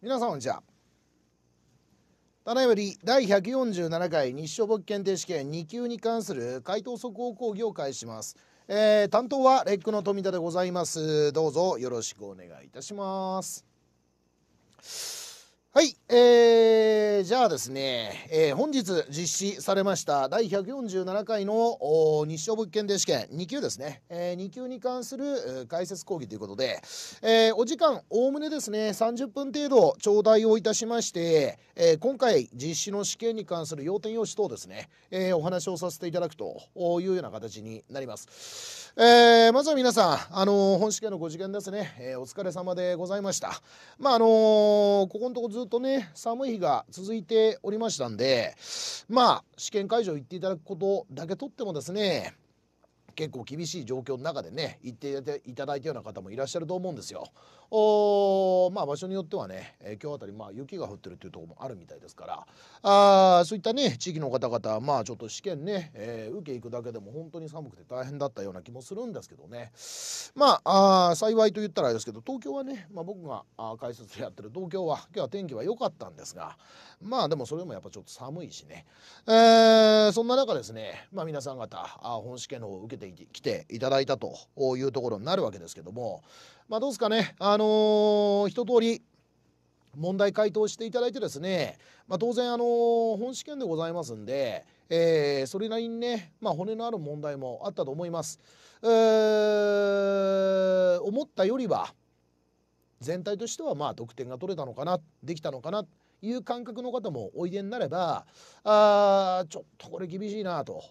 皆さんこんにちはただいまり第147回日照簿記検定試験2級に関する回答速報講義を開始します、えー、担当はレックの富田でございますどうぞよろしくお願いいたしますはい、えー、じゃあですね、えー、本日実施されました第147回の日照物件で試験2級ですね、えー、2級に関する解説講義ということで、えー、お時間おおむねですね30分程度頂戴をいたしまして、えー、今回実施の試験に関する要点用紙等ですね、えー、お話をさせていただくというような形になります、えー、まずは皆さん、あのー、本試験のご受験ですね、えー、お疲れ様でございましたまああのー、ここのとこずっとね寒い日が続いておりましたんでまあ試験会場行っていただくことだけとってもですね結構厳しい状況の中でね行っていただいたような方もいらっしゃると思うんですよ。おまあ、場所によってはね、えー、今日あたりまあ雪が降ってるっていうとこもあるみたいですからあそういったね地域の方々まあちょっと試験ね、えー、受け行くだけでも本当に寒くて大変だったような気もするんですけどねまああ幸いと言ったらですけど東京はね、まあ、僕があ解説でやってる東京は今日は天気は良かったんですがまあでもそれもやっぱちょっと寒いしね、えー、そんな中ですね、まあ、皆さん方あ本試験の方を受けてきていただいたというところになるわけですけどもまあどうですかねああのー、一通り問題回答していただいてですね、まあ、当然、あのー、本試験でございますんで、えー、それなりにね、まあ、骨のある問題もあったと思います。えー、思ったよりは全体としてはまあ得点が取れたのかなできたのかなという感覚の方もおいでになればあちょっとこれ厳しいなと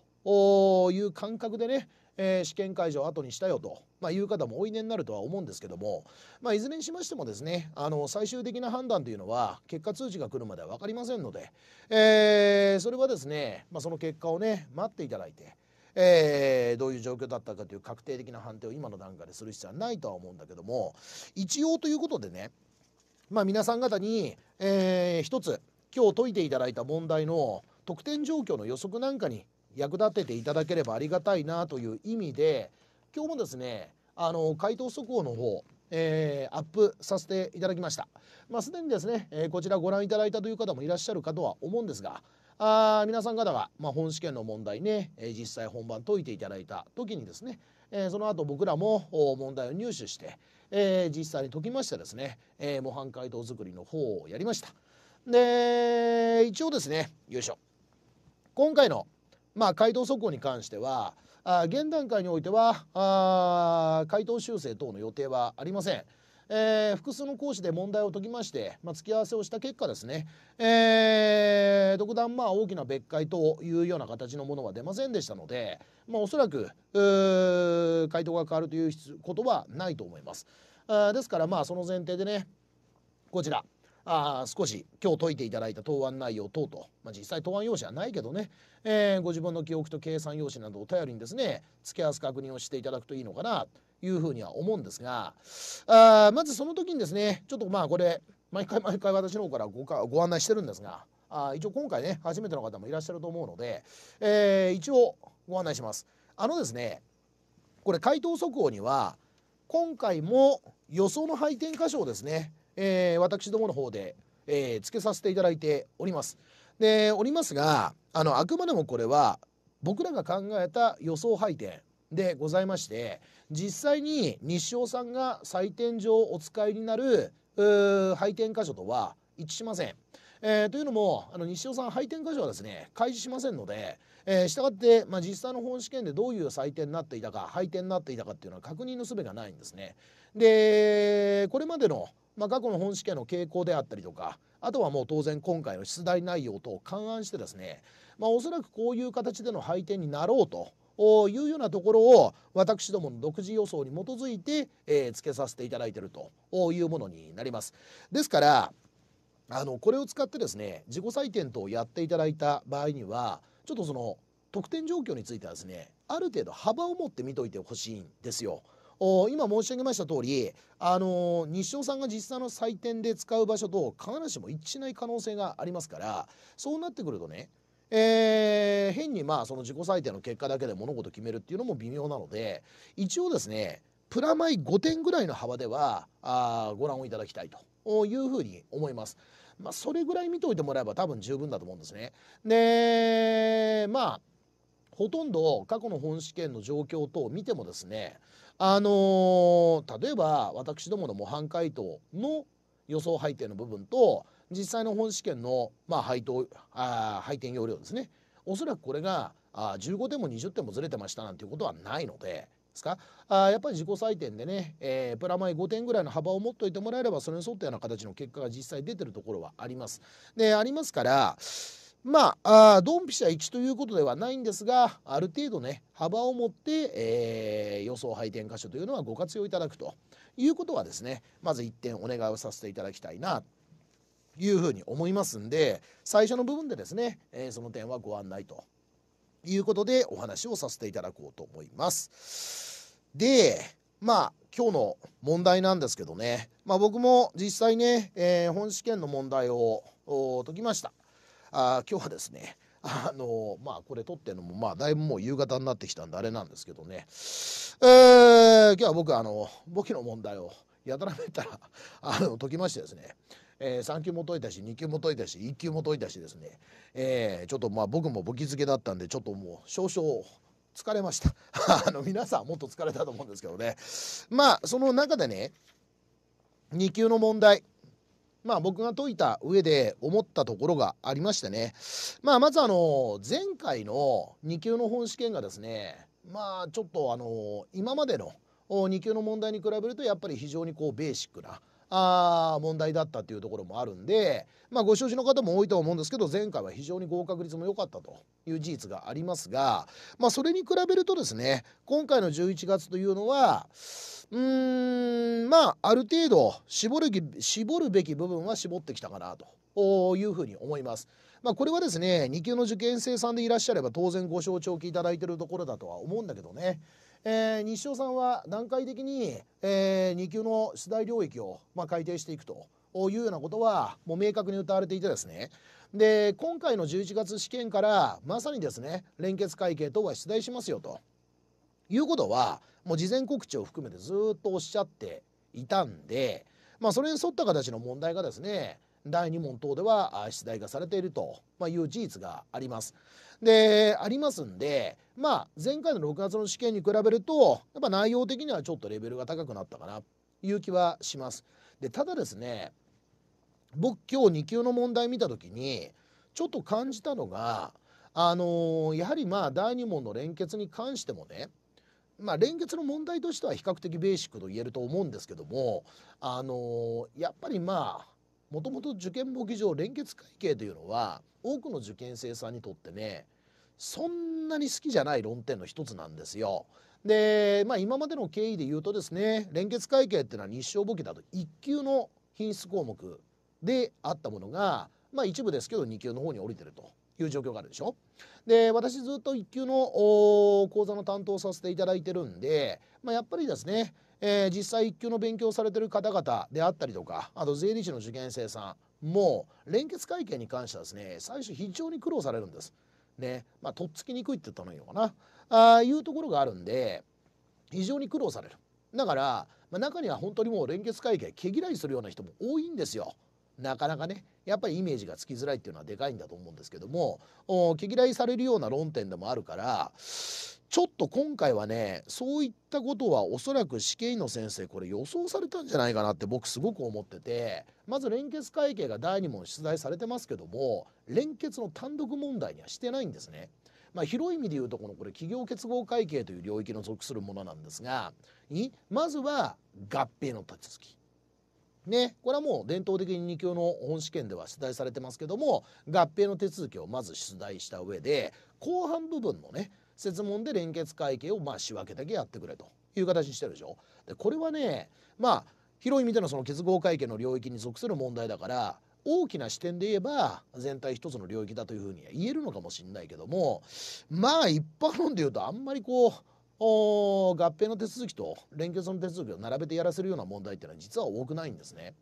いう感覚でねえー、試験会場を後にしたよと、まあ、いう方もおいでになるとは思うんですけども、まあ、いずれにしましてもですねあの最終的な判断というのは結果通知が来るまでは分かりませんので、えー、それはですね、まあ、その結果をね待っていただいて。えー、どういう状況だったかという確定的な判定を今の段階でする必要はないとは思うんだけども一応ということでね、まあ、皆さん方に、えー、一つ今日解いていただいた問題の得点状況の予測なんかに役立てていただければありがたいなという意味で今日もですねあの回答速報の方えー、アップさせていただきました。まあ、すでにですね、えー、こちらご覧いただいたという方もいらっしゃるかとは思うんですが、あ皆さん方が、まあ、本試験の問題ね、えー、実際本番解いていただいた時にですね、えー、その後僕らも問題を入手して、えー、実際に解きましてですね、えー、模範解答作りの方をやりました。で、一応ですね、よいしょ。今回のまあ、街道速報に関してはあ現段階においてはあ回答修正等の予定はありません。えー、複数の講師で問題を解きまして、まあ、付き合わせをした結果ですね、えー、独断まあ大きな別解というような形のものは出ませんでしたので、まあ、おそらく回答が変わるということはないと思います。あですからまあその前提でねこちらあ少し今日解いていただいた答案内容等と、まあ、実際答案用紙はないけどね、えー、ご自分の記憶と計算用紙などを頼りにですね付き合わせ確認をしていただくといいのかなというふうには思うんですがあまずその時にですねちょっとまあこれ毎回毎回私の方からごかご案内してるんですがあ一応今回ね初めての方もいらっしゃると思うので、えー、一応ご案内します。あのですねこれ回答速報には今回も予想の配点箇所をですねえー、私どもの方で、えー、つけさせていただいております。でおりますがあのあくまでもこれは僕らが考えた予想配点でございまして実際に西尾さんが採点上お使いになる配点箇所とは一致しません。えー、というのもあの西尾さん配点箇所はですね開示しませんのでえー、したがって、まあ、実際の本試験でどういう採点になっていたか配点になっていたかっていうのは確認のすべがないんですね。でこれまでの、まあ、過去の本試験の傾向であったりとかあとはもう当然今回の出題内容と勘案してですね、まあ、おそらくこういう形での配点になろうと。いうようなところを私どもの独自予想に基づいて、えー、つけさせていただいているというものになります。ですからあのこれを使ってですね自己採点等をやっていただいた場合にはちょっとその得点状況についてはですねある程度幅を持って見といてほしいんですよ。今申し上げました通り、あのー、西尾さんが実際の採点で使う場所と必ずしも一致しない可能性がありますからそうなってくるとねえー、変にまあその自己採点の結果だけで物事決めるっていうのも微妙なので一応ですねプラマイ5点ぐらいの幅ではあご覧をいただきたいというふうに思います。まあ、それぐらい見ておいてもらえば多分十分だと思うんですね。でまあほとんど過去の本試験の状況等を見てもですねあのー、例えば私どもの模範解答の予想配点の部分と実際の本試験の、まあ、配当あ配点要領ですねおそらくこれがあ15点も20点もずれてましたなんていうことはないのでですかあやっぱり自己採点でね、えー、プラマイ5点ぐらいの幅を持っといてもらえればそれに沿ったような形の結果が実際出てるところはあります。でありますからまあ、あドンピシャ1ということではないんですがある程度ね幅を持って、えー、予想配点箇所というのはご活用いただくということはですねまず1点お願いをさせていただきたいなというふうに思いますんで最初の部分でですね、えー、その点はご案内ということでお話をさせていただこうと思います。で、まあ今日の問題なんですけどね、まあ、僕も実際ね、えー、本試験の問題を解きました。あ今日はですねあのまあこれ撮ってるのもまあだいぶもう夕方になってきたんであれなんですけどね、えー、今日は僕あの簿記の問題をやたらめったらあの解きましてですねえー、3級も解いたし2級も解いたし1級も解いたしですね、えー、ちょっとまあ僕も武器付けだったんでちょっともう少々疲れました あの皆さんもっと疲れたと思うんですけどねまあその中でね2級の問題まあ僕が解いた上で思ったところがありましてねまあまずあの前回の2級の本試験がですねまあちょっとあの今までの2級の問題に比べるとやっぱり非常にこうベーシックなあ問題だったっていうところもあるんで、まあ、ご承知の方も多いとは思うんですけど前回は非常に合格率も良かったという事実がありますが、まあ、それに比べるとですね今回の11月というのはうんまあある程度絞る絞るべき部分は絞ってきたかなというふうに思います。まあ、これはですね2級の受験生さんでいらっしゃれば当然ご承知おきいただいてるところだとは思うんだけどねえー、日さんは段階的に、えー、2級の出題領域を、まあ、改定していくというようなことはもう明確に謳われていてですねで今回の11月試験からまさにですね連結会計等は出題しますよということはもう事前告知を含めてずっとおっしゃっていたんで、まあ、それに沿った形の問題がですね第2問等では出題がされているという事実があります。でありますんでまあ前回の6月の試験に比べるとやっぱ内容的にはちょっとレベルが高くなったかなという気はします。でただですね僕今日2級の問題見た時にちょっと感じたのがあのー、やはりまあ第2問の連結に関してもねまあ、連結の問題としては比較的ベーシックと言えると思うんですけども、あのー、やっぱりまあもともと受験簿記上連結会計というのは多くの受験生さんにとってねそんなに好きじゃない論点の一つなんですよ。で、まあ、今までの経緯で言うとですね連結会計っていうのは日照簿記だと1級の品質項目であったものが、まあ、一部ですけど2級の方に降りてるという状況があるでしょで私ずっと1級の講座の担当させていただいてるんで、まあ、やっぱりですね、えー、実際1級の勉強されてる方々であったりとかあと税理士の受験生さんも連結会計に関してはですね最初非常に苦労されるんです。ねまあ、とっつきにくいって言ったのいいのかなああいうところがあるんで非常に苦労される。だから、まあ、中には本当にもう連結会計毛嫌いするような人も多いんですよ。なかなかねやっぱりイメージがつきづらいっていうのはでかいんだと思うんですけども毛嫌いされるような論点でもあるからちょっと今回はねそういったことはおそらく死刑の先生これ予想されたんじゃないかなって僕すごく思っててまず連結会計が第2問出題されてますけども連結の単独問題にはしてないんですね。まあ、広い意味で言うとこのこれ企業結合会計という領域の属するものなんですがまずは合併のち続きね、これはもう伝統的に2教の本試験では出題されてますけども合併の手続きをまず出題した上で後半部分のね設問で連結会計をまあ仕分けだけやってくれという形にしてるでしょ。でこれはねまあ広い意味でのその結合会計の領域に属する問題だから大きな視点で言えば全体一つの領域だというふうには言えるのかもしれないけどもまあ一般論で言うとあんまりこう合併の手続きと連結の手続きを並べてやらせるような問題っていうのは実は多くないんですね。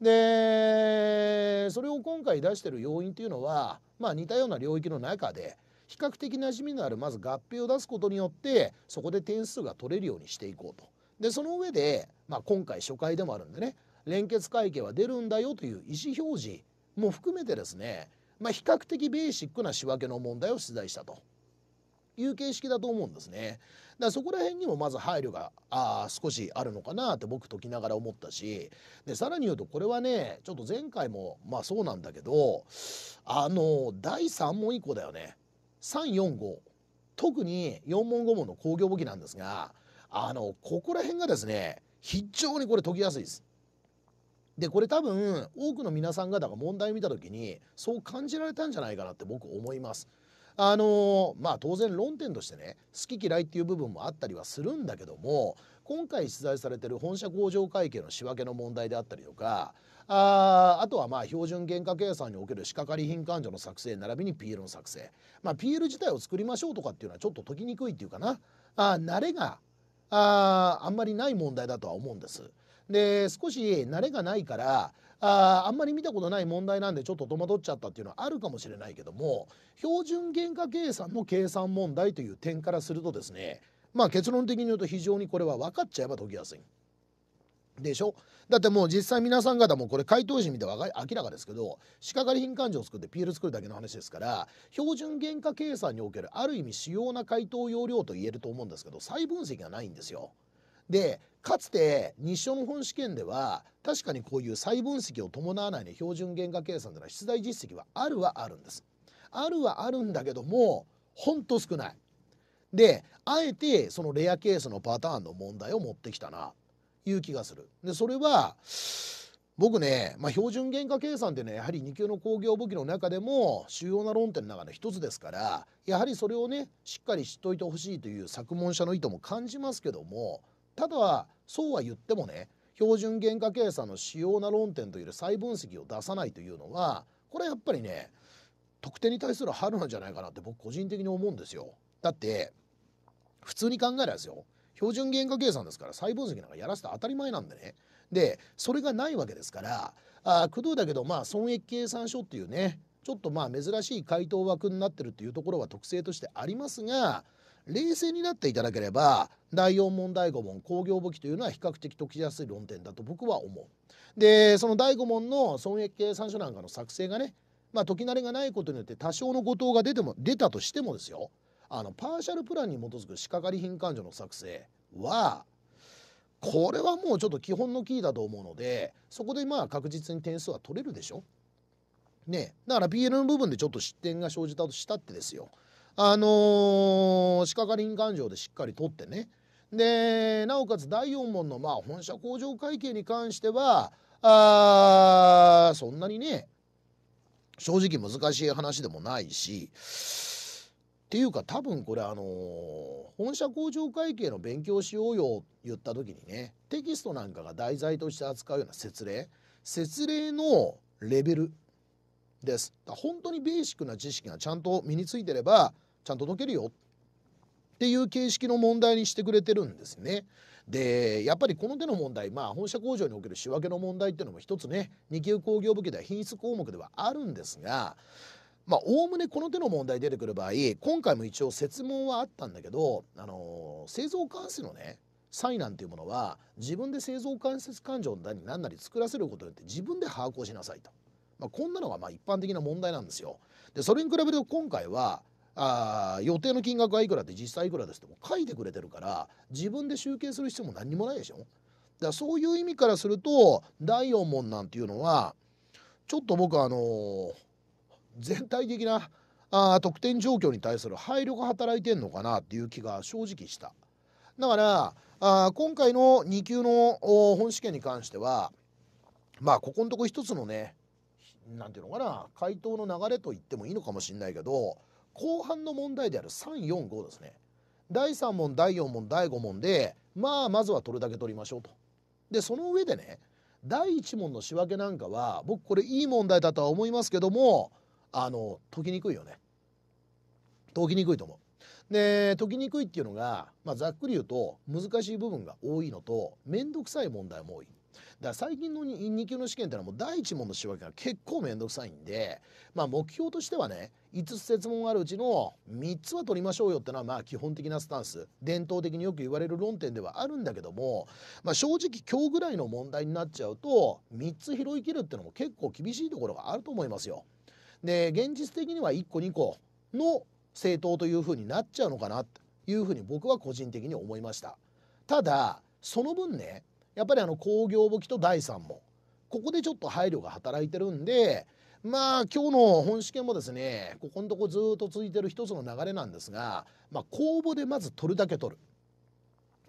でそれを今回出してる要因っていうのは、まあ、似たような領域の中で比較的なじみのあるまず合併を出すことによってそこで点数が取れるようにしていこうと。でその上で、まあ、今回初回でもあるんでね連結会計は出るんだよという意思表示も含めてですね、まあ、比較的ベーシックな仕分けの問題を出題したという形式だと思うんですね。だそこら辺にもまず配慮があ少しあるのかなって僕解きながら思ったしでさらに言うとこれはねちょっと前回もまあそうなんだけどあの第3問以降だよね345特に4問5問の工業簿記なんですがあのここら辺がですね非常にこれ解きやすいです。でこれ多分多くの皆さん方が問題見た時にそう感じられたんじゃないかなって僕思います。あのまあ当然論点としてね好き嫌いっていう部分もあったりはするんだけども今回取材されてる本社工場会計の仕分けの問題であったりとかああとはまあ標準原価計算における仕掛かり品勘定の作成並びに PL の作成、まあ、PL 自体を作りましょうとかっていうのはちょっと解きにくいっていうかなあ慣れがああんまりない問題だとは思うんです。で少し慣れがないからああんまり見たことない問題なんでちょっと戸惑っちゃったっていうのはあるかもしれないけども標準原価計算の計算問題という点からするとですねまあ結論的に言うと非常にこれは分かっちゃえば解きやすい。でしょだってもう実際皆さん方もこれ回答時見て明らかですけど仕掛かり品勘定を作って PL 作るだけの話ですから標準原価計算におけるある意味主要な回答要領と言えると思うんですけど再分析がないんですよ。でかつて日照の本試験では確かにこういう再分析を伴わない、ね、標準原価計算での出題実績はあるはあるんです。あるはあるんだけどもほんと少ない。であえてそのレアケースのパターンの問題を持ってきたなという気がする。でそれは僕ね、まあ、標準原価計算ってねやはり2級の工業簿記の中でも主要な論点の中の一つですからやはりそれをねしっかり知っといてほしいという作文者の意図も感じますけどもただそうは言ってもね標準原価計算の主要な論点という再分析を出さないというのはこれやっぱりね特典に対する春なんじゃないかなって僕個人的に思うんですよ。だって普通に考えればですよ標準原価計算ですから再分析なんかやらせて当たり前なんでねでそれがないわけですからあ工藤だけどまあ損益計算書っていうねちょっとまあ珍しい回答枠になってるっていうところは特性としてありますが冷静になっていただければ第4問第5問工業簿記というのは比較的解きやすい論点だと僕は思う。でその第5問の損益計算書なんかの作成がね、まあ、解き慣れがないことによって多少の誤答が出ても出たとしてもですよあのパーシャルプランに基づく仕掛かり品勘定の作成はこれはもうちょっと基本のキーだと思うのでそこでまあ確実に点数は取れるでしょ。ねだから PL の部分でちょっと失点が生じたとしたってですよあの鹿狩り勘定でしっかり取ってねでなおかつ第4問のまあ本社工場会計に関してはあそんなにね正直難しい話でもないしっていうか多分これあの本社工場会計の勉強しようよ言った時にねテキストなんかが題材として扱うような説明説明のレベルです本当にベーシックな知識がちゃんと身についてればちゃんと解けるよっていう形式の問題にしてくれてるんですね。でやっぱりこの手の問題まあ本社工場における仕分けの問題っていうのも一つね2級工業武器では品質項目ではあるんですがまあおおむねこの手の問題出てくる場合今回も一応設問はあったんだけど、あのー、製造関数のね災難ていうものは自分で製造関節感情段に何なり作らせることによって自分で把握をしなさいと、まあ、こんなのがまあ一般的な問題なんですよ。でそれに比べると今回はあ予定の金額はいくらで実際いくらですっても書いてくれてるから自分で集計する必要も何にもないでしょだからそういう意味からすると第4問なんていうのはちょっと僕あのー、全体的なあ得点状況に対する配慮が働いてんのかなっていう気が正直した。だからあ今回の2級の本試験に関してはまあここのとこ一つのね何て言うのかな回答の流れと言ってもいいのかもしれないけど後半の問題である345ですね第3問第4問第5問でまあまずは取るだけ取りましょうとでその上でね第1問の仕分けなんかは僕これいい問題だとは思いますけどもあの解きにくいよね解きにくいと思うで解きにくいっていうのが、まあ、ざっくり言うと難しい部分が多いのと面倒くさい問題も多いから最近の 2, 2級の試験ってのはもう第1問の仕分けが結構面倒くさいんで、まあ、目標としてはね5つ設問あるうちの3つは取りましょうよってのはまあ基本的なスタンス伝統的によく言われる論点ではあるんだけども、まあ、正直今日ぐらいの問題になっちゃうと3つ拾い切るってのも結構厳しいところがあると思いますよ。で現実的には1個2個の政党というふうになっちゃうのかなというふうに僕は個人的に思いました。ただその分ねやっぱりあの工業簿記と第3問ここでちょっと配慮が働いてるんでまあ今日の本試験もですねここのとこずっと続いてる一つの流れなんですが、まあ、公募でまず取るだけ取る。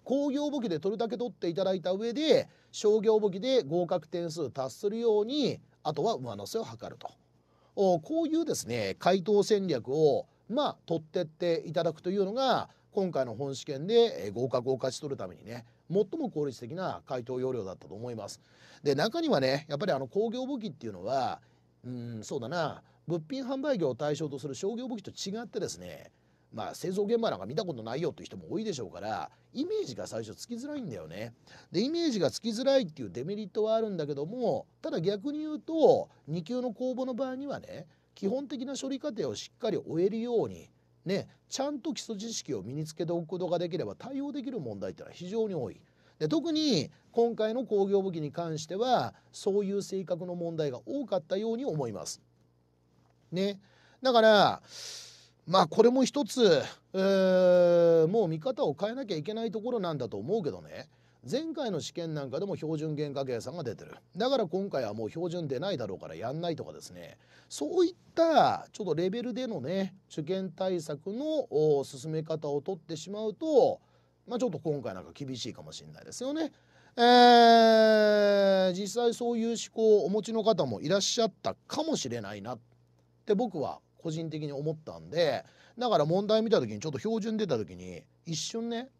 工業簿記で取るだけ取っていただいた上で商業簿記で合格点数達するようにあとは上乗せを図るとこういうですね回答戦略をまあ取ってっていただくというのが今回の本試験で合格を勝ち取るためにね最も効率的な回答要領だったと思います。で中にはねやっぱりあの工業武器っていうのはうんそうだな物品販売業を対象とする商業武器と違ってですねまあ製造現場なんか見たことないよっていう人も多いでしょうからイメージが最初つきづらいんだよね。でイメージがつきづらいっていうデメリットはあるんだけどもただ逆に言うと2級の公募の場合にはね基本的な処理過程をしっかり終えるようにね、ちゃんと基礎知識を身につけておくことができれば対応できる問題ってのは非常に多い。で特に今回の工業武器に関してはそういう性格の問題が多かったように思います。ね、だからまあこれも一つ、もう見方を変えなきゃいけないところなんだと思うけどね前回の試験なんかでも標準原価計算が出てるだから今回はもう標準出ないだろうからやんないとかですねそういったちょっとレベルでのね受験対策の進め方をとってしまうとまあちょっと今回なんか厳しいかもしれないですよね。えー、実際そういう思考をお持ちの方もいらっしゃったかもしれないなって僕は個人的に思ったんでだから問題見た時にちょっと標準出た時に一瞬ね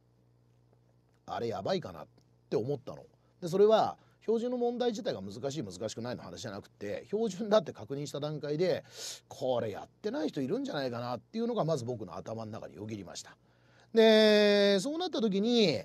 あれやばいかなって思ったの。でそれは標準の問題自体が難しい難しくないの話じゃなくて標準だって確認した段階でこれやってない人いるんじゃないかなっていうのがまず僕の頭の中によぎりました。でそうなった時に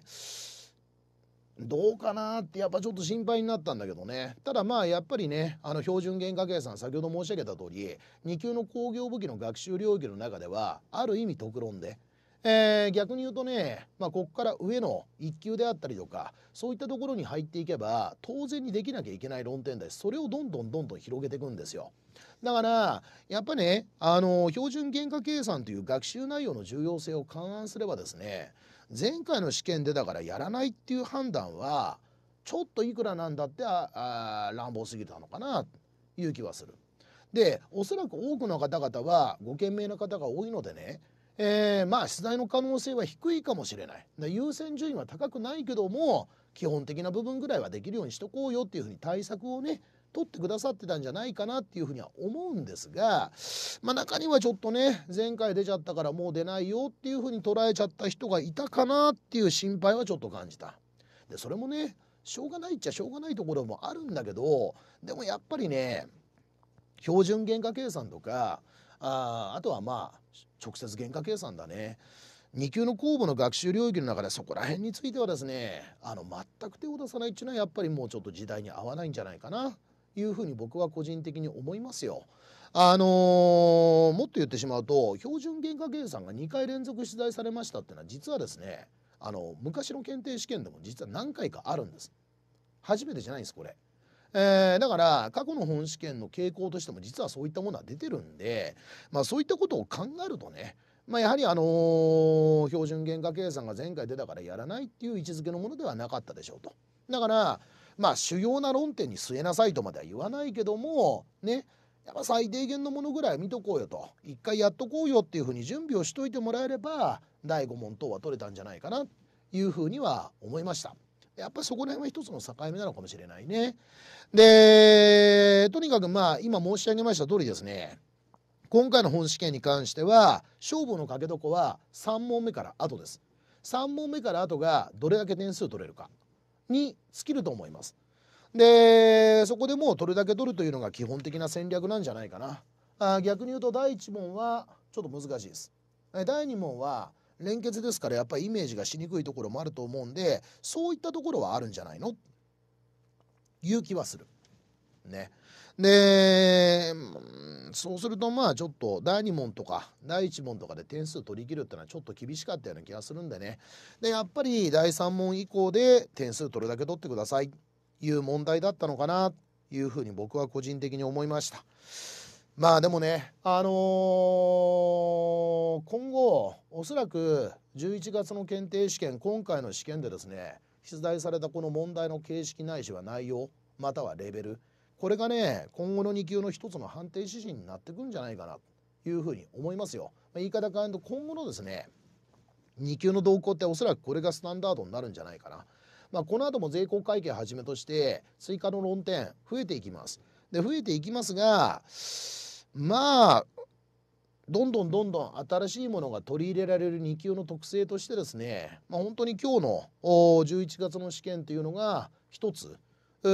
どうかなってやっぱちょっと心配になったんだけどねただまあやっぱりねあの標準原価計算先ほど申し上げた通り2級の工業武器の学習領域の中ではある意味特論でえー、逆に言うとね、まあ、ここから上の1級であったりとかそういったところに入っていけば当然にできなきゃいけない論点だしそれをどんどんどんどん広げていくんですよ。だからやっぱねあの標準原価計算という学習内容の重要性を勘案すればですね前回の試験でだからやらないっていう判断はちょっといくらなんだってあ乱暴すぎたのかなという気はする。でおそらく多くの方々はご賢明な方が多いのでねえー、まあ出題の可能性は低いかもしれない優先順位は高くないけども基本的な部分ぐらいはできるようにしとこうよっていうふうに対策をね取ってくださってたんじゃないかなっていうふうには思うんですが、まあ、中にはちょっとね前回出ちゃったからもう出ないよっていうふうに捉えちゃった人がいたかなっていう心配はちょっと感じた。でそれもねしょうがないっちゃしょうがないところもあるんだけどでもやっぱりね標準原価計算とかああとはまあ直接原価計算だね2級の公募の学習領域の中でそこら辺についてはですねあの全く手を出さないっていうのはやっぱりもうちょっと時代に合わないんじゃないかないうふうに僕は個人的に思いますよ。あのー、もっと言ってしまうと標準原価計算が2回連続取材されましたっていうのは実はですねあの昔の検定試験でも実は何回かあるんです。初めてじゃないんですこれ。えー、だから過去の本試験の傾向としても実はそういったものは出てるんで、まあ、そういったことを考えるとねまあ、やはりあのー、標準原価計算が前回出たからやらないっていう位置づけのものではなかったでしょうと。だからまあ主要な論点に据えなさいとまでは言わないけどもねやっぱ最低限のものぐらい見とこうよと一回やっとこうよっていうふうに準備をしといてもらえれば第5問等は取れたんじゃないかなというふうには思いました。やっぱりそこら辺は一つの境目なのかもしれないね。でとにかくまあ今申し上げました通りですね今回の本試験に関しては勝負のかけどこは3問目から後です。3問目から後がどれだけ点数取れるかに尽きると思います。でそこでもう取るだけ取るというのが基本的な戦略なんじゃないかな。あ逆に言うと第1問はちょっと難しいです。第2問は連結ですからやっぱりイメージがしにくいところもあると思うんでそういったところはあるんじゃないのいう気はする。ね。で、そうするとまあちょっと第2問とか第1問とかで点数取り切るっていうのはちょっと厳しかったような気がするんでね。で、やっぱり第3問以降で点数取るだけ取ってくださいいう問題だったのかなというふうに僕は個人的に思いました。まあでもね、あのー、今後おそらく11月の検定試験今回の試験でですね出題されたこの問題の形式ないしは内容またはレベルこれがね今後の2級の一つの判定指針になってくんじゃないかなというふうに思いますよ。まあ、言い方変えると今後のですね2級の動向っておそらくこれがスタンダードになるんじゃないかな。まあ、この後も税効会計はじめとして追加の論点増えていきます。で増えていきますがまあどんどんどんどん新しいものが取り入れられる2級の特性としてですね、まあ、本当に今日の11月の試験というのが一つモ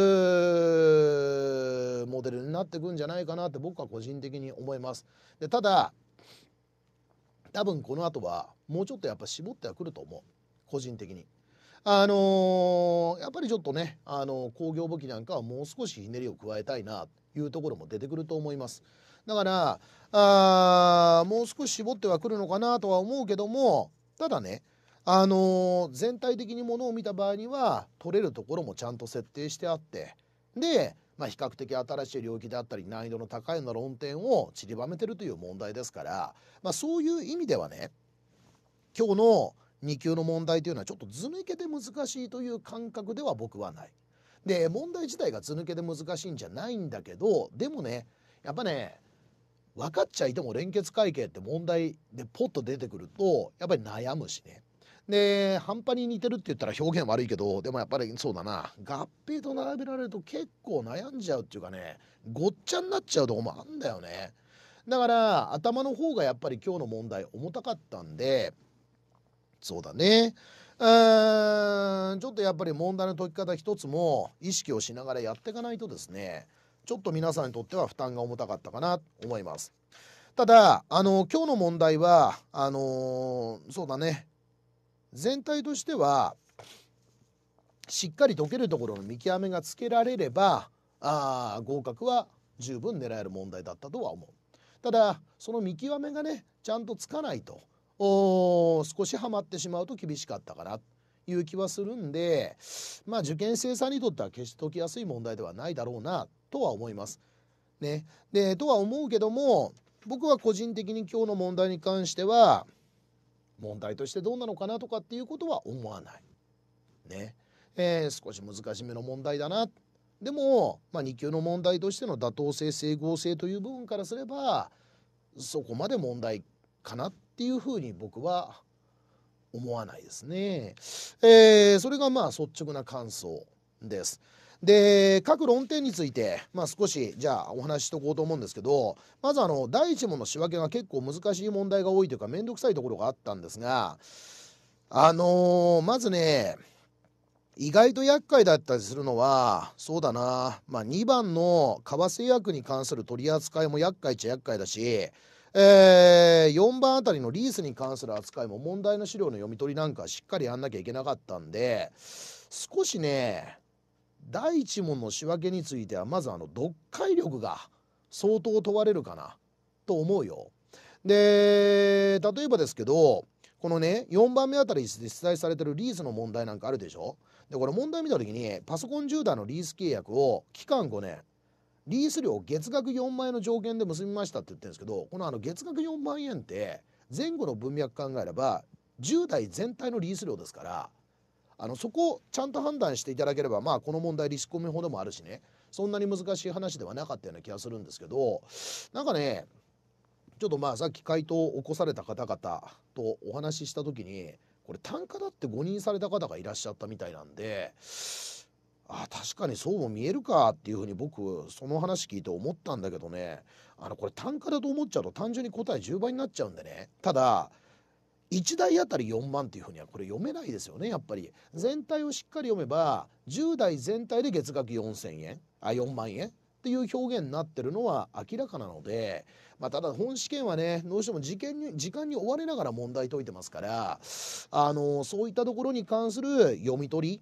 デルになっていくんじゃないかなって僕は個人的に思います。でただ多分この後はもうちょっとやっぱ絞ってはくると思う個人的に。あのー、やっぱりちょっとね、あの工業簿記なんかはもう少しひねりを加えたいなというところも出てくると思います。だからあもう少し絞ってはくるのかなとは思うけどもただねあのー、全体的にものを見た場合には取れるところもちゃんと設定してあってで、まあ、比較的新しい領域であったり難易度の高いような論点を散りばめてるという問題ですから、まあ、そういう意味ではね今日の2級の問題というのはちょっと図抜けで難しいという感覚では僕はない。で問題自体が図抜けで難しいんじゃないんだけどでもねやっぱね分かっちゃいても連結会計って問題でポッと出てくるとやっぱり悩むしね。で半端に似てるって言ったら表現悪いけどでもやっぱりそうだな合併と並べられると結構悩んじゃうっていうかねごっちゃになっちゃうとこもあんだよね。だから頭の方がやっぱり今日の問題重たかったんでそうだね。うんちょっとやっぱり問題の解き方一つも意識をしながらやっていかないとですねちょっと皆さんにとっては負担が重たかったかなと思います。ただあの今日の問題はあのそうだね全体としてはしっかり解けるところの見極めがつけられればあ合格は十分狙える問題だったとは思う。ただその見極めがねちゃんとつかないと。少しはまってしまうと厳しかったかなという気はするんで、まあ、受験生さんにとっては決して解きやすい問題ではないだろうなとは思います。ね、でとは思うけども僕は個人的に今日の問題に関しては問題としてどうなのかなとかっていうことは思わない。ねえー、少し難しめの問題だなでも、まあ、2級の問題としての妥当性整合性という部分からすればそこまで問題かなっていうふうに僕は思わないですね。えー、それがまあ率直な感想です。で各論点について、まあ、少しじゃあお話ししとこうと思うんですけどまずあの第1問の仕分けが結構難しい問題が多いというか面倒くさいところがあったんですがあのー、まずね意外と厄介だったりするのはそうだな、まあ、2番の為替薬に関する取り扱いも厄介っちゃ厄介だしえー、4番あたりのリースに関する扱いも問題の資料の読み取りなんかしっかりやんなきゃいけなかったんで少しね第1問の仕分けについてはまずあの読解力が相当問われるかなと思うよ。で例えばですけどこのね4番目あたりで出題されてるリースの問題なんかあるでしょでこれ問題見た時にパソコン10台のリース契約を期間5年リース料月額4万円の条件で結びましたって言ってるんですけどこのあの月額4万円って前後の文脈考えれば10代全体のリース料ですからあのそこをちゃんと判断していただければまあこの問題リスコミ法でもあるしねそんなに難しい話ではなかったような気がするんですけどなんかねちょっとまあさっき回答を起こされた方々とお話しした時にこれ単価だって誤認された方がいらっしゃったみたいなんであ確かにそうも見えるかっていうふうに僕その話聞いて思ったんだけどねあのこれ単価だと思っちゃうと単純に答え10倍になっちゃうんでねただ1台あたり4万っていうふうにはこれ読めないですよねやっぱり全体をしっかり読めば10代全体で月額4,000円あ4万円っていう表現になってるのは明らかなので、まあ、ただ本試験はねどうしても時間に時間に追われながら問題解いてますからあのそういったところに関する読み取り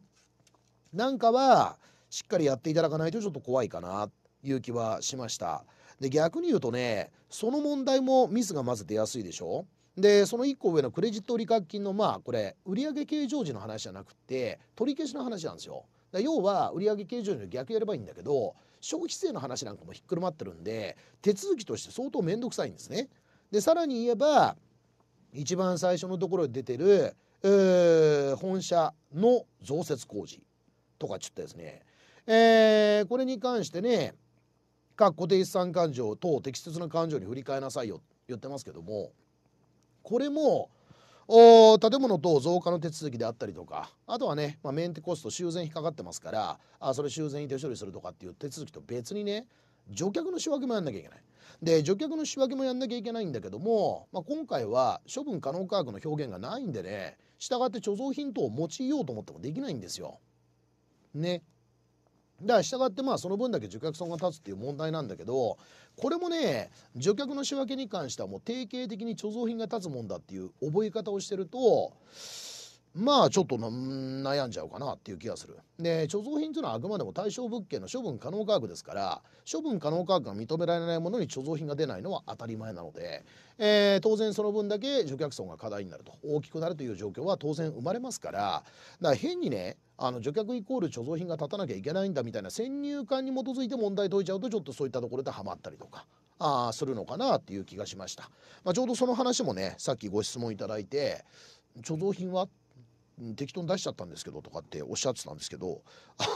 なんかはしっかりやっていただかないとちょっと怖いかなという気はしました。で逆に言うとねその問題もミスがまず出やすいでしょでその1個上のクレジット売確金のまあこれ売上計上時の話じゃなくて取り消しの話なんですよ。だ要は売上計上時の逆やればいいんだけど消費税の話なんかもひっくるまってるんで手続きとして相当面倒くさいんですね。でさらに言えば一番最初のところで出てる、えー、本社の増設工事とかちょっとですね、えー、これに関してね各固定資産勘定等適切な勘定に振り替えなさいよ言ってますけどもこれもお建物等増加の手続きであったりとかあとはね、まあ、メンテコスト修繕費かかってますからあそれ修繕に手処理するとかっていう手続きと別にね乗客の仕分けもやんなきゃいけない。で乗客の仕分けもやんなきゃいけないんだけども、まあ、今回は処分可能価格の表現がないんでね従って貯蔵品等を用いようと思ってもできないんですよ。ね。だから従ってまあその分だけ受客損が立つっていう問題なんだけどこれもね除客の仕分けに関してはもう定型的に貯蔵品が立つもんだっていう覚え方をしてるとまあちょっと悩んじゃうかなっていう気がする。で貯蔵品というのはあくまでも対象物件の処分可能価格ですから処分可能価格が認められないものに貯蔵品が出ないのは当たり前なので、えー、当然その分だけ除却損が課題になると大きくなるという状況は当然生まれますからだから変にねあの除却イコール貯蔵品が立たなきゃいけないんだみたいな先入観に基づいて問題解いちゃうとちょっとそういったところでハマったりとかあするのかなっていう気がしました。まあ、ちょうどその話もねさっきご質問いただいて貯蔵品は適当に出しちゃったんですけどとかっておっしゃってたんですけど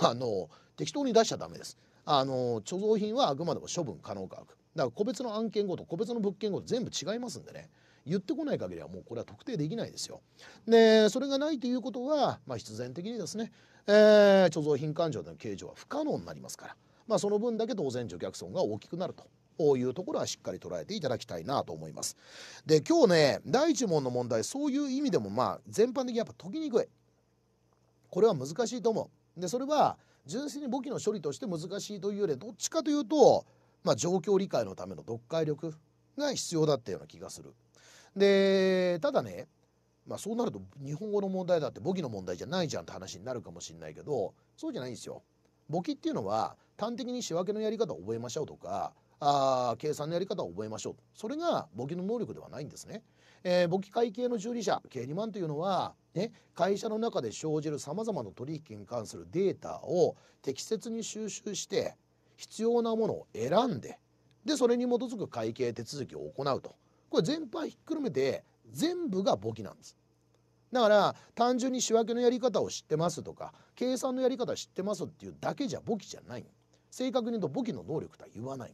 あの適当に出しちゃダメです。あの貯蔵品はあくまでも処分可能価格だから個別の案件ごと個別の物件ごと全部違いますんでね言ってこない限りはもうこれは特定できないですよ。でそれがないということは、まあ、必然的にですね、えー、貯蔵品勘定での計上は不可能になりますから、まあ、その分だけ当然除却損が大きくなるとういうところはしっかり捉えていただきたいなと思います。で今日ね第1問の問題そういう意味でもまあ全般的にやっぱ解きにくいこれは難しいと思う。でそれは純粋に簿記の処理として難しいというよりどっちかというと、まあ、状況理解のための読解力が必要だったような気がする。でただね、まあ、そうなると日本語の問題だって簿記の問題じゃないじゃんって話になるかもしれないけどそうじゃないんですよ。簿記っていうのは端的に仕分けのやり方を覚えましょうとかあ計算のやり方を覚えましょうとそれが簿記の能力ではないんですね。えー、簿記会計の従事者経理マンというのは、ね、会社の中で生じるさまざまな取引に関するデータを適切に収集して必要なものを選んででそれに基づく会計手続きを行うとこれ全般ひっくるめて全部が簿記なんです。だから単純に仕分けのやり方を知ってますとか計算のやり方知ってますっていうだけじゃ簿記じゃない正確に言うと簿記の能力とは言わない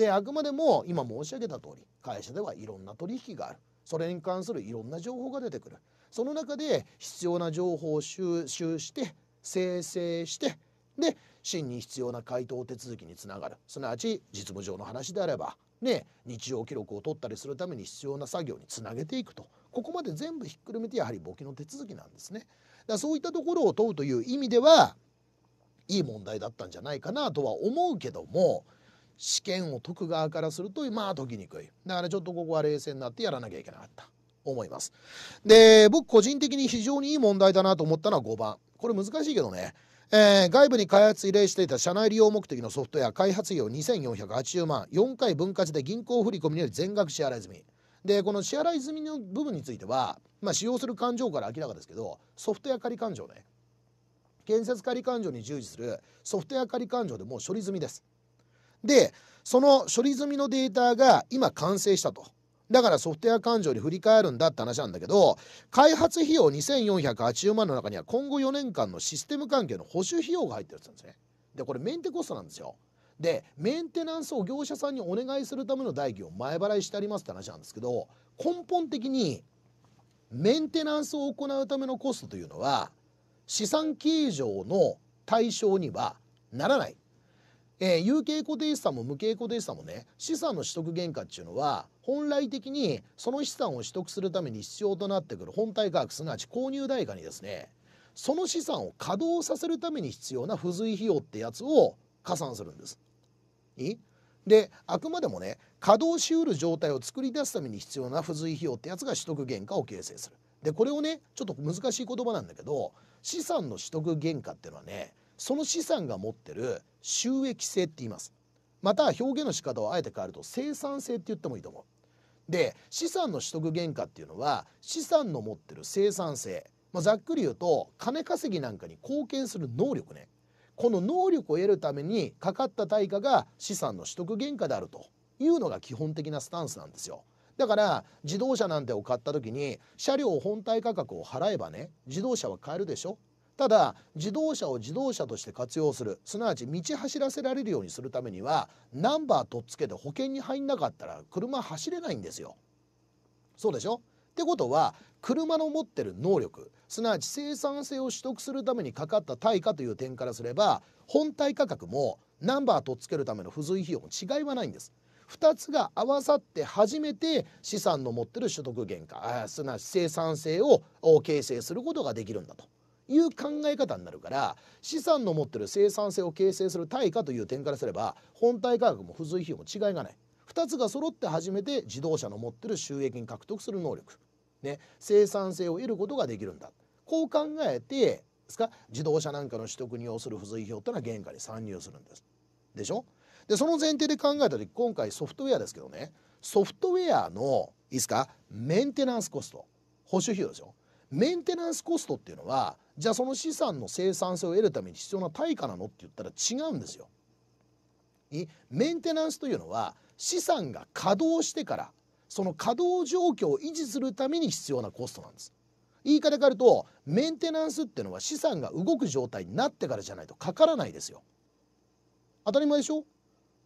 であくまでも今申し上げた通り会社ではいろんな取引があるそれに関するいろんな情報が出てくるその中で必要な情報を収集して生成してで真に必要な回答手続きにつながるすなわち実務上の話であれば、ね、日常記録を取ったりするために必要な作業につなげていくとここまで全部ひっくるめてやはり簿記の手続きなんですね。だそういったところを問うという意味ではいい問題だったんじゃないかなとは思うけども試験を解く側からするとまあ解きにくいだからちょっとここは冷静になってやらなきゃいけなかった思いますで僕個人的に非常にいい問題だなと思ったのは5番これ難しいけどねえー、外部に開発依頼していた社内利用目的のソフトウェア開発費用2480万4回分割で銀行振込により全額支払い済みでこの支払い済みの部分については、まあ、使用する勘定から明らかですけどソフトウェア仮勘定ね建設仮勘定に従事するソフトウェア仮勘定でもう処理済みですでその処理済みのデータが今完成したと。だからソフトウェア勘定に振り返るんだって話なんだけど、開発費用2480万の中には今後4年間のシステム関係の保守費用が入ってるって言たんですね。で、これメンテコストなんですよ。で、メンテナンスを業者さんにお願いするための代金を前払いしてありますって話なんですけど、根本的にメンテナンスを行うためのコストというのは、資産計上の対象にはならない。えー、有形固定資産も無形固定資産もね資産の取得原価っていうのは本来的にその資産を取得するために必要となってくる本体価格すなわち購入代価にですねその資産を稼働させるために必要な付随費用ってやつを加算するんです。いであくまでもね稼働しうる状態を作り出すために必要な付随費用ってやつが取得原価を形成する。でこれをねちょっと難しい言葉なんだけど資産の取得原価っていうのはねその資産が持ってる収益性って言いますまた表現の仕方をあえて変えると生産性って言ってもいいと思うで資産の取得原価っていうのは資産の持ってる生産性、まあ、ざっくり言うと金稼ぎなんかに貢献する能力ねこの能力を得るためにかかった対価が資産の取得原価であるというのが基本的なスタンスなんですよだから自動車なんてを買った時に車両本体価格を払えばね自動車は買えるでしょただ自動車を自動車として活用するすなわち道走らせられるようにするためにはナンバーとっつけて保険に入んなかったら車走れないんですよ。そうでしょってことは車の持ってる能力すなわち生産性を取得するためにかかった対価という点からすれば本体価格もナンバーとっつけるための付随費用も違いはないんです。2つが合わさって初めて資産の持ってる所得原価すなわち生産性を形成することができるんだと。いう考え方になるから資産の持ってる生産性を形成する対価という点からすれば本体価格も付随費用も違いがない2つが揃って初めて自動車の持ってる収益に獲得する能力、ね、生産性を得ることができるんだこう考えてですか自動車なんかの取得に要する付随費用ってのは原価に参入するんです。でしょでその前提で考えた時今回ソフトウェアですけどねソフトウェアのいいですかメンテナンスコスト保守費用ですよメンテナンスコストっていうのはじゃあその資産の生産性を得るために必要な対価なのって言ったら違うんですよ。メンテナンスというのは資産が稼働してからその稼働状況を維持するために必要なコストなんです。言い方変えるとメンテナンスっていうのは資産が動く状態になってからじゃないとかからないですよ。当たり前でしょ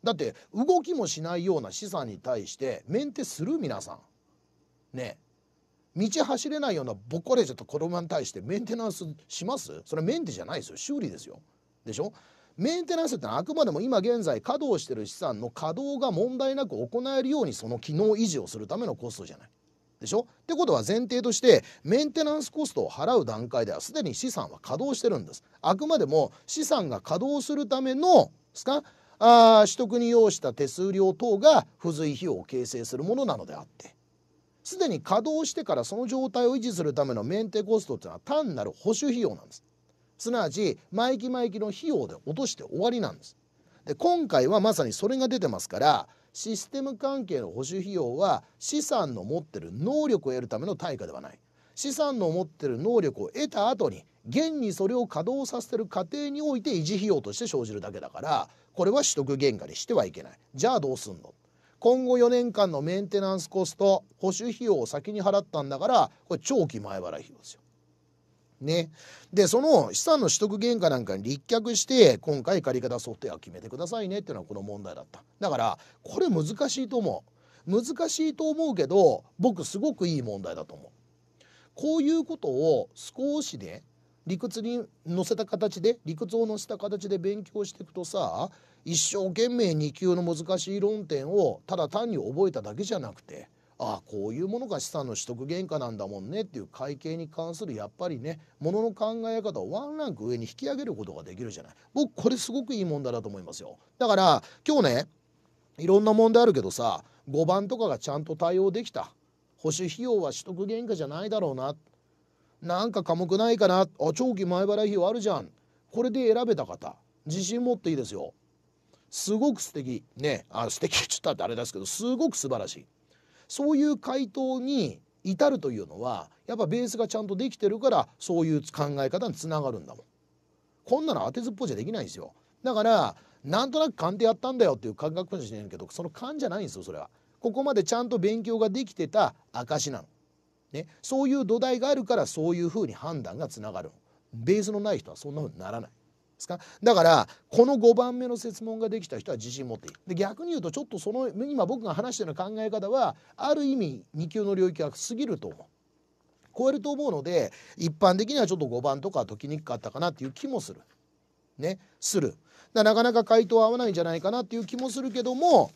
だって動きもしないような資産に対してメンテする皆さん。ね道走れないようなボッコれちゃった車に対してメンテナンスしますそれメンテじゃないですよ修理ですよでしょメンテナンスってのはあくまでも今現在稼働してる資産の稼働が問題なく行えるようにその機能維持をするためのコストじゃないでしょってことは前提としてメンテナンスコストを払う段階ではすでに資産は稼働してるんですあくまでも資産が稼働するためのですかあ取得に要した手数料等が付随費用を形成するものなのであってすでに稼働してからその状態を維持するためのメンテコストっていうのは単なる保守費用なんですすなわち毎期毎期の費用で落として終わりなんですで今回はまさにそれが出てますからシステム関係の保守費用は資産の持ってる能力を得るための対価ではない資産の持ってる能力を得た後に現にそれを稼働させてる過程において維持費用として生じるだけだからこれは取得原価にしてはいけないじゃあどうすんの今後4年間のメンテナンスコスト保守費用を先に払ったんだからこれ長期前払い費用ですよ。ね、でその資産の取得原価なんかに立脚して今回借方ソフトウェアを決めてくださいねっていうのはこの問題だっただからこれ難しいと思う難しいと思うけど僕すごくいい問題だと思うこういうことを少しね理屈に乗せた形で理屈を乗せた形で勉強していくとさ一生懸命2級の難しい論点をただ単に覚えただけじゃなくてああこういうものが資産の取得原価なんだもんねっていう会計に関するやっぱりねものの考え方をワンランク上に引き上げることができるじゃない僕これすごくいい問題だと思いますよだから今日ねいろんな問題あるけどさ5番とかがちゃんと対応できた保守費用は取得原価じゃないだろうななんか科目ないかなあ長期前払い費用あるじゃんこれで選べた方自信持っていいですよすごく素敵ねあ素敵 ちょっとあれですけどすごく素晴らしいそういう回答に至るというのはやっぱベースがちゃんとできてるからそういう考え方につながるんだもんこんなの当てずっぽうじゃできないんですよだからなんとなく勘でやったんだよっていう感覚かもしれないけどその勘じゃないんですよそれはここまでちゃんと勉強ができてた証なの、ね、そういう土台があるからそういうふうに判断がつながるベースのない人はそんなふうにならないですかだからこの5番目の説問ができた人は自信持っていいで逆に言うとちょっとその今僕が話してる考え方はある意味2級の領域が過ぎると思う。超えると思うので一般的にはちょっと5番とか解きにくかったかなっていう気もする。ねする。なかなか回答合わないんじゃないかなっていう気もするけども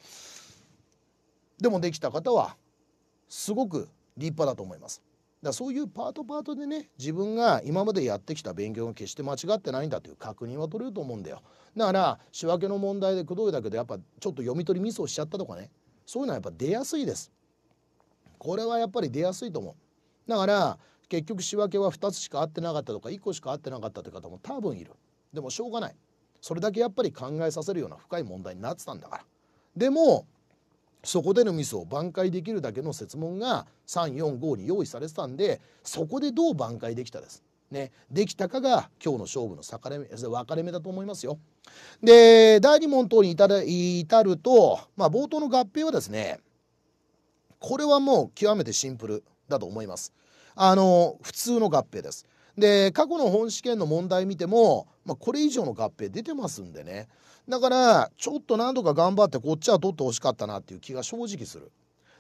でもできた方はすごく立派だと思います。だそういうパートパートでね自分が今までやってきた勉強が決して間違ってないんだという確認は取れると思うんだよだから仕分けの問題でくどいだけどやっぱちょっと読み取りミスをしちゃったとかねそういうのはやっぱ出やすいですこれはやっぱり出やすいと思うだから結局仕分けは2つしか合ってなかったとか1個しか合ってなかったという方も多分いるでもしょうがないそれだけやっぱり考えさせるような深い問題になってたんだからでもそこでのミスを挽回できるだけの設問が345に用意されてたんでそこでどう挽回できたです。ね、できたかが今日の勝負の分かれ目分かれ目だと思いますよ。で第2問等に至ると、まあ、冒頭の合併はですねこれはもう極めてシンプルだと思います。あの普通の合併です。で過去の本試験の問題見ても、まあ、これ以上の合併出てますんでねだからちょっと何とか頑張ってこっちは取ってほしかったなっていう気が正直する。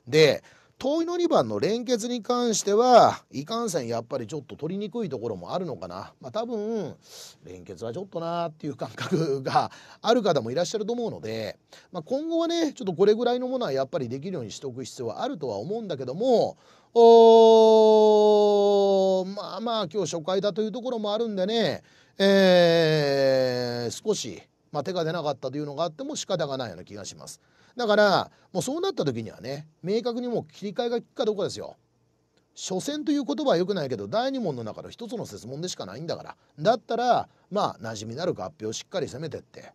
で問いの2番の連結に関してはいかんせんやっぱりちょっと取りにくいところもあるのかな、まあ、多分連結はちょっとなーっていう感覚がある方もいらっしゃると思うので、まあ、今後はねちょっとこれぐらいのものはやっぱりできるようにしておく必要はあるとは思うんだけどもおまあまあ今日初回だというところもあるんでね、えー、少し、まあ、手が出なかったというのがあっても仕方がないような気がします。だからもうそうなった時にはね明確にもう切り替えが効くかどうかですよ。所詮という言葉はよくないけど第2問の中の一つの説問でしかないんだからだったらまあ馴染みのある合併をしっかり攻めてって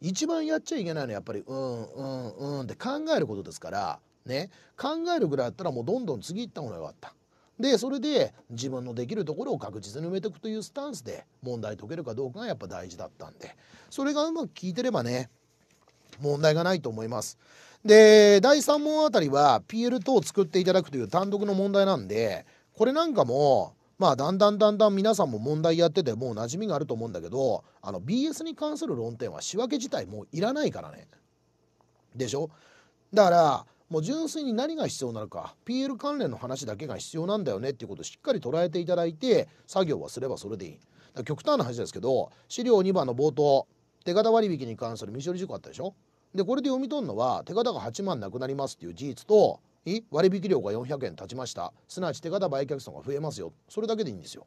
一番やっちゃいけないのはやっぱりうんうんうんって考えることですからね考えるぐらいだったらもうどんどん次行った方が良かった。でそれで自分のできるところを確実に埋めていくというスタンスで問題解けるかどうかがやっぱ大事だったんでそれがうまく効いてればね問題がないと思います。で第3問あたりは PL 等を作っていただくという単独の問題なんでこれなんかもまあだんだんだんだん皆さんも問題やっててもう馴染みがあると思うんだけどあの BS に関する論点は仕分け自体もういらないからね。でしょだからもう純粋に何が必要なのか PL 関連の話だけが必要なんだよねっていうことをしっかり捉えていただいて作業はすればそれでいい極端な話ですけど資料2番の冒頭手形割引に関する未処理事項あったでしょでこれで読み取るのは手形が8万なくなりますっていう事実と割引料が400円経ちましたすなわち手形売却損が増えますよそれだけでいいんですよ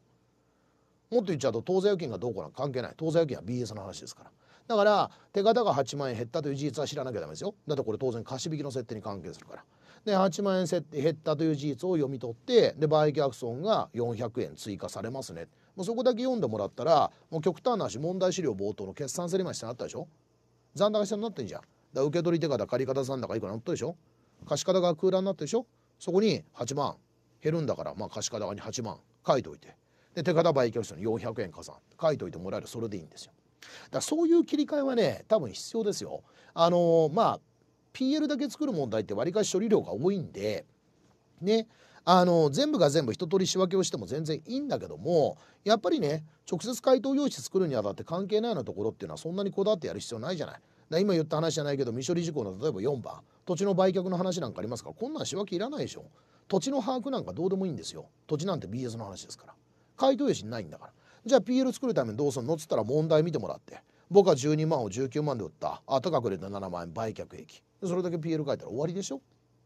もっと言っちゃうと当座預金がどうこうなんか関係ない当座預金は BS の話ですからだから手形が8万円減ったという事実は知らなきゃダメですよだってこれ当然貸引の設定に関係するからで8万円設定減ったという事実を読み取ってで売却損が400円追加されますねもうそこだけ読んでもらったらもう極端な話問題資料冒頭の決算競り増しってなったでしょ残高下になってんじゃんだ受取手形借方残高いくらなったでしょ貸方が空欄になったでしょそこに8万減るんだから、まあ、貸方側に8万書いといてで手形売却損に400円加算書いといてもらえるそれでいいんですよだそういう切り替えはね多分必要ですよ。あのー、まあ PL だけ作る問題ってわりかし処理量が多いんでねあの全部が全部一通り仕分けをしても全然いいんだけどもやっぱりね直接回答用紙作るにあたって関係ないようなところっていうのはそんなにこだわってやる必要ないじゃない。だ今言った話じゃないけど未処理事項の例えば4番土地の売却の話なんかありますからこんなん仕分けいらないでしょ土地の把握なんかどうでもいいんですよ土地なんて BS の話ですから回答用紙ないんだからじゃあ PL 作るためにどうすんのっつったら問題見てもらって僕は12万を19万で売ったあ高く売れた7万円売却益それだけ PL 書いたら終わりでしょ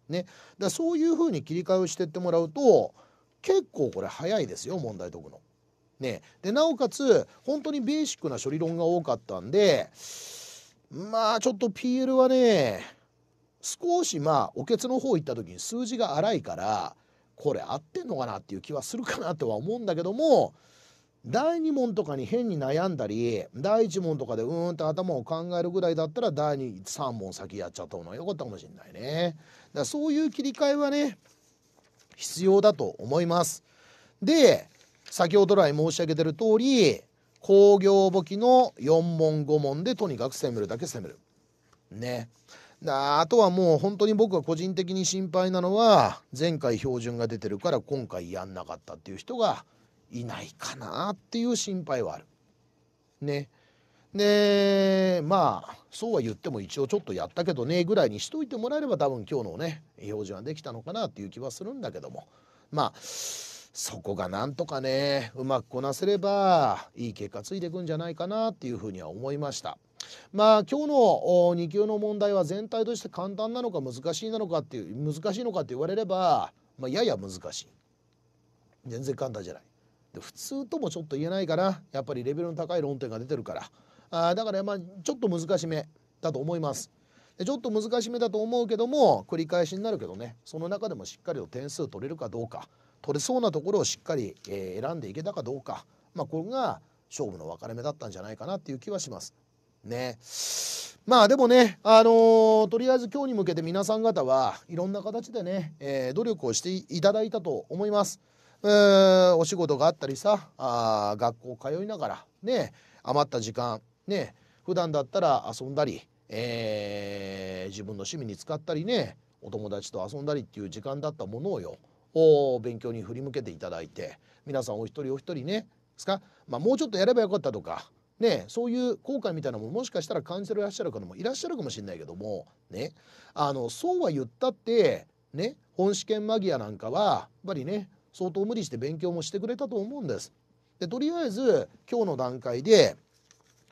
ねだそういうふうに切り替えをしてってもらうと結構これ早いですよ問題解くの。ね、でなおかつ本当にベーシックな処理論が多かったんでまあちょっと PL はね少しまあおけつの方行った時に数字が荒いからこれ合ってんのかなっていう気はするかなとは思うんだけども第2問とかに変に悩んだり第1問とかでうーんと頭を考えるぐらいだったら第3問先やっちゃった方が良かったかもしれないねだそういう切り替えはね必要だと思いますで先ほど来申し上げてる通り工業簿記の4問5問でとにかく攻めるだけ攻めるねあとはもう本当に僕は個人的に心配なのは前回標準が出てるから今回やんなかったっていう人がいないかなっていう心配はある。ね。でまあそうは言っても一応ちょっとやったけどねぐらいにしといてもらえれば多分今日のね表示はできたのかなっていう気はするんだけどもまあそこがなんとかねうまくこなせればいい結果ついてくんじゃないかなっていうふうには思いました。まあ今日の2級の問題は全体として簡単なのか難しいなのかっていう難しいのかって言われれば、まあ、やや難しい全然簡単じゃないで普通ともちょっと言えないかなやっぱりレベルの高い論点が出てるからあだからまあちょっと難しめだと思いますでちょっと難しめだと思うけども繰り返しになるけどねその中でもしっかりと点数取れるかどうか取れそうなところをしっかり、え選んでいけたかどうか、まあ、これが勝負の分かれ目だったんじゃないかなっていう気はします。ね、まあでもね、あのー、とりあえず今日に向けて皆さん方はいろんな形でね、えー、努力をしていただいたと思います。えー、お仕事があったりさあ学校通いながらね余った時間ね普段だったら遊んだり、えー、自分の趣味に使ったりねお友達と遊んだりっていう時間だったものをよお勉強に振り向けていただいて皆さんお一人お一人ねですか、まあ、もうちょっとやればよかったとか、ね、そういう後悔みたいなももしかしたら感じてらっしゃる方もいらっしゃるかもしれないけども、ね、あのそうは言ったって、ね、本試験間際なんかはやっぱりね相当無理して勉強もしてくれたと思うんです。でとりあえず今日の段階で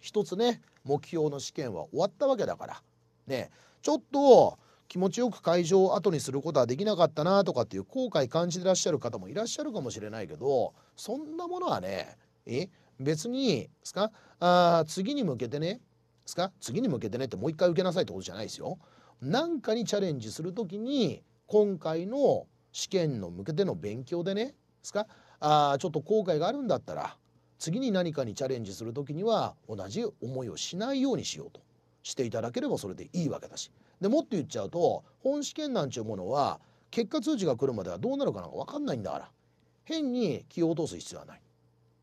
一つね目標の試験は終わったわけだからねちょっと気持ちよく会場を後にすることはできなかったなとかっていう後悔感じてらっしゃる方もいらっしゃるかもしれないけどそんなものはねえ別にすかあ次に向けてねすか次に向けてねってもう一回受けなさいってことじゃないですよ。なんかにチャレンジする時に今回の試験の向けての勉強でねですかあちょっと後悔があるんだったら次に何かにチャレンジする時には同じ思いをしないようにしようとしていただければそれでいいわけだしでもっと言っちゃうと本試験なんちゅうものは結果通知が来るまではどうなるかなんか分かんないんだから変に気を落とす必要はない。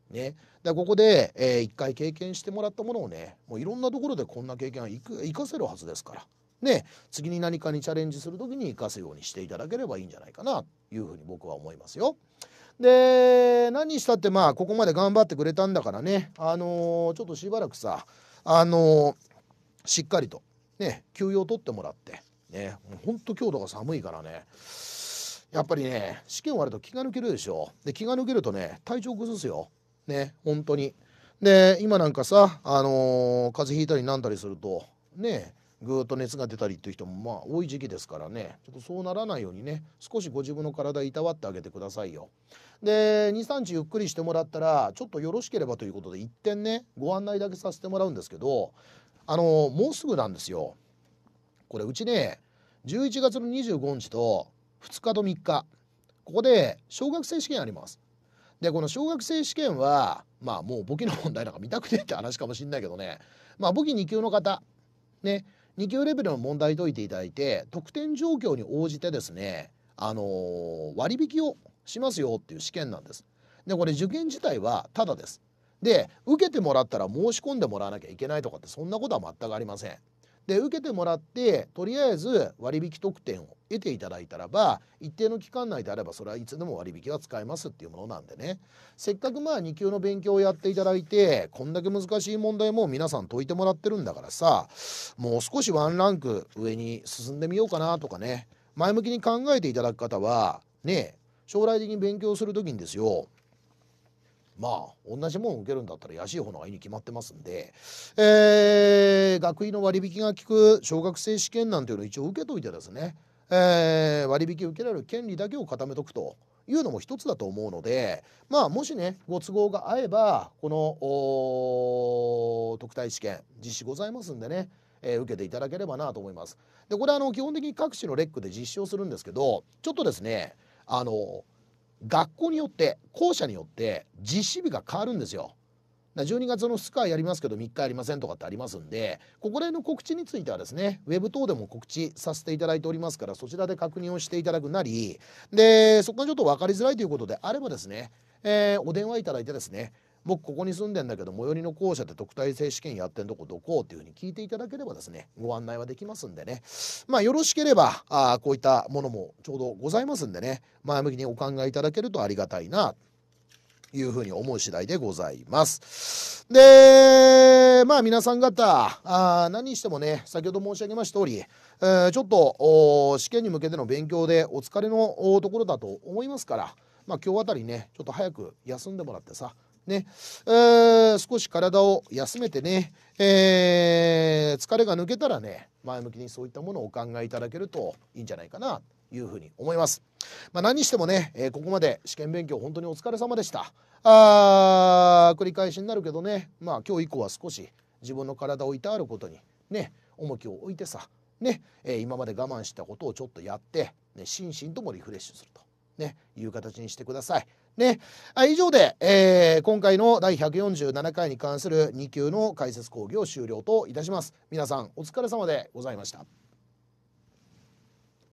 ね、でここで、えー、回経験してもらったものをねもういろんなところでこんな経験は生かせるはずですから。ね次に何かにチャレンジする時に生かすようにしていただければいいんじゃないかなというふうに僕は思いますよ。で何したってまあここまで頑張ってくれたんだからねあのー、ちょっとしばらくさあのー、しっかりとね休養取ってもらってねもうほんと強度が寒いからねやっぱりね試験終わると気が抜けるでしょで気が抜けるとね体調崩すよね本当にで今なんかさあのー、風邪ひいたりなんだりするとねえぐっと熱が出たりっていう人もまあ多い時期ですからねちょっとそうならないようにね少しご自分の体いたわってあげてくださいよ。で23日ゆっくりしてもらったらちょっとよろしければということで一点ねご案内だけさせてもらうんですけどあのもうすぐなんですよ。これうちね11月の25日と2日と3日ここで小学生試験あります。でこの小学生試験はまあもう簿記の問題なんか見たくてって話かもしんないけどねまあ簿記2級の方ね2級レベルの問題解いていただいて得点状況に応じてですね、あのー、割引をしますよっていう試験なんです。でこれ受験自体はただです。で受けてもらったら申し込んでもらわなきゃいけないとかってそんなことは全くありません。で受けてもらってとりあえず割引特典を得ていただいたらば一定の期間内であればそれはいつでも割引は使えますっていうものなんでねせっかくまあ2級の勉強をやっていただいてこんだけ難しい問題も皆さん解いてもらってるんだからさもう少しワンランク上に進んでみようかなとかね前向きに考えていただく方はね将来的に勉強する時にですよまあ同じもん受けるんだったら安い方のがいいに決まってますんで、えー、学位の割引が効く小学生試験なんていうのを一応受けといてですね、えー、割引受けられる権利だけを固めとくと。いうのも一つだと思うのでまあもしねご都合が合えばこの特待試験実施ございますんでねえー、受けていただければなと思います。でこれあの基本的に各地のレックで実施をするんですけどちょっとですねあの学校によって校舎によって実施日が変わるんですよ。12月の2日やりますけど3日やりませんとかってありますんでここら辺の告知についてはですねウェブ等でも告知させていただいておりますからそちらで確認をしていただくなりでそこがちょっと分かりづらいということであればですね、えー、お電話いただいてですね僕ここに住んでんだけど最寄りの校舎で特待生試験やってんとこどこっていうふうに聞いていただければですねご案内はできますんでねまあよろしければあこういったものもちょうどございますんでね前向きにお考えいただけるとありがたいなというふうに思う次第でございます。で、まあ皆さん方、あ何にしてもね、先ほど申し上げました通り、えー、ちょっと試験に向けての勉強でお疲れのところだと思いますから、まあ今日あたりね、ちょっと早く休んでもらってさ、ね、えー、少し体を休めてね、えー、疲れが抜けたらね前向きにそういったものをお考えいただけるといいんじゃないかなというふうに思います。まあ、何にしてもね、えー、ここまで試験勉強本当にお疲れ様でした。あ繰り返しになるけどね、まあ、今日以降は少し自分の体をいたわることにね重きを置いてさ、ねえー、今まで我慢したことをちょっとやって、ね、心身ともリフレッシュすると、ね、いう形にしてください。ね、以上で、えー、今回の第147回に関する2級の解説講義を終了といたします皆さんお疲れ様でございました